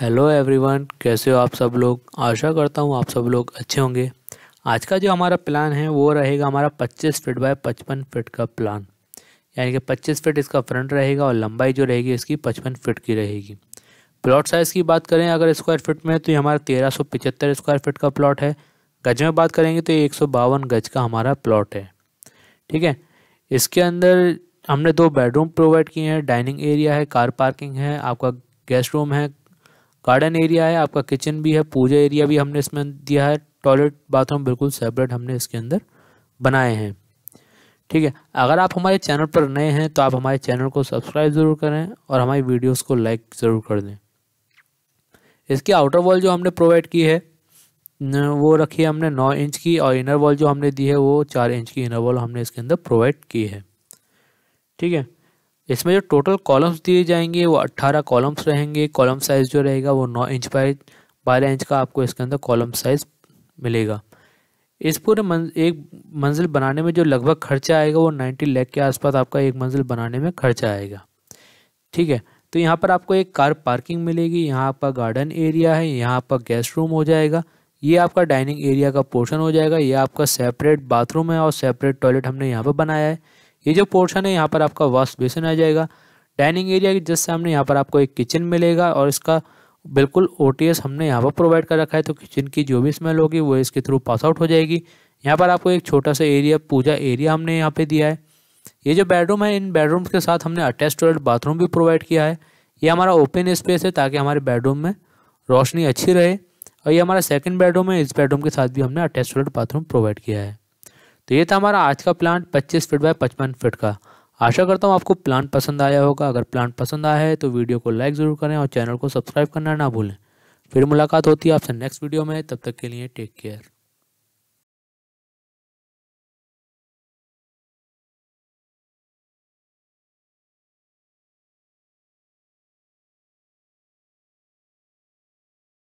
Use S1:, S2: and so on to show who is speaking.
S1: hello everyone कैसे हो आप सब लोग आशा करता हूँ आप सब लोग अच्छे होंगे आज का जो हमारा प्लान है वो रहेगा हमारा 25 फीट बाय 55 फीट का प्लान यानी कि 25 फीट इसका फ्रंट रहेगा और लंबाई जो रहेगी इसकी 55 फीट की रहेगी प्लॉट साइज़ की बात करें अगर स्क्वायर फीट में तो ये हमारा तेरह स्क्वायर फिट का प्लॉट है गज में बात करेंगे तो ये एक गज का हमारा प्लॉट है ठीक है इसके अंदर हमने दो बेडरूम प्रोवाइड किए हैं डाइनिंग एरिया है कार पार्किंग है आपका गेस्ट रूम है गार्डन एरिया है आपका किचन भी है पूजा एरिया भी हमने इसमें दिया है टॉयलेट बाथरूम बिल्कुल सेपरेट हमने इसके अंदर बनाए हैं ठीक है अगर आप हमारे चैनल पर नए हैं तो आप हमारे चैनल को सब्सक्राइब ज़रूर करें और हमारी वीडियोस को लाइक ज़रूर कर दें इसकी आउटर वॉल जो हमने प्रोवाइड की है वो रखी है हमने नौ इंच की और इनर वॉल जो हमने दी है वो चार इंच की इनर वॉल हमने इसके अंदर प्रोवाइड की है ठीक है इसमें जो टोटल कॉलम्स दिए जाएंगे वो 18 कॉलम्स रहेंगे कॉलम साइज़ जो रहेगा वो 9 इंच बाय बारह इंच का आपको इसके अंदर कॉलम साइज़ मिलेगा इस पूरे मंज, एक मंजिल बनाने में जो लगभग खर्चा आएगा वो 90 लाख के आसपास आपका एक मंजिल बनाने में खर्चा आएगा ठीक है तो यहाँ पर आपको एक कार पार्किंग मिलेगी यहाँ आपका गार्डन एरिया है यहाँ आपका गेस्ट रूम हो जाएगा ये आपका डाइनिंग एरिया का पोर्शन हो जाएगा ये आपका सेपरेट बाथरूम है और सेपरेट टॉयलेट हमने यहाँ पर बनाया है ये जो पोर्शन है यहाँ पर आपका वॉश बेसिन आ जाएगा डाइनिंग एरिया के जस्ट सामने यहाँ पर आपको एक किचन मिलेगा और इसका बिल्कुल ओ हमने यहाँ पर प्रोवाइड कर रखा है तो किचन की जो भी स्मेल होगी वो इसके थ्रू पास आउट हो जाएगी यहाँ पर आपको एक छोटा सा एरिया पूजा एरिया हमने यहाँ पे दिया है ये जो बेडरूम है इन बेडरूम के साथ हमने अटैच टॉयलेट बाथरूम भी प्रोवाइड किया है ये हमारा ओपन स्पेस है ताकि हमारे बेडरूम में रोशनी अच्छी रहे और ये हमारा सेकंड बेडरूम है इस बेडरूम के साथ भी हमने अटैच टॉयलेट बाथरूम प्रोवाइड किया है तो ये था हमारा आज का प्लान 25 फीट बाय 55 फीट का आशा करता हूँ आपको प्लान पसंद आया होगा अगर प्लान पसंद आया है तो वीडियो को लाइक ज़रूर करें और चैनल को सब्सक्राइब करना ना भूलें फिर मुलाकात होती है आपसे नेक्स्ट वीडियो में तब तक के लिए टेक केयर